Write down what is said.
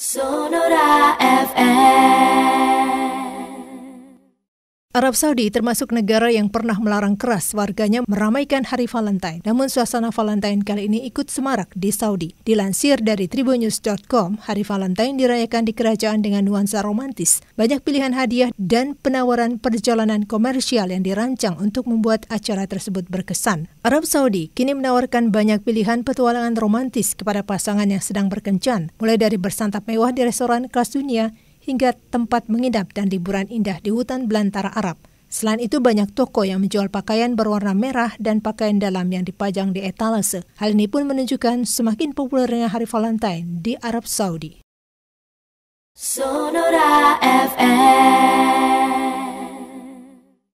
Sonora FM Arab Saudi termasuk negara yang pernah melarang keras warganya meramaikan hari Valentine. Namun suasana Valentine kali ini ikut semarak di Saudi. Dilansir dari tribunews.com, hari Valentine dirayakan di kerajaan dengan nuansa romantis. Banyak pilihan hadiah dan penawaran perjalanan komersial yang dirancang untuk membuat acara tersebut berkesan. Arab Saudi kini menawarkan banyak pilihan petualangan romantis kepada pasangan yang sedang berkencan, mulai dari bersantap mewah di restoran kelas dunia hingga tempat menginap dan liburan indah di hutan belantara Arab. Selain itu, banyak toko yang menjual pakaian berwarna merah dan pakaian dalam yang dipajang di etalase. Hal ini pun menunjukkan semakin populernya hari Valentine di Arab Saudi. Sonora FM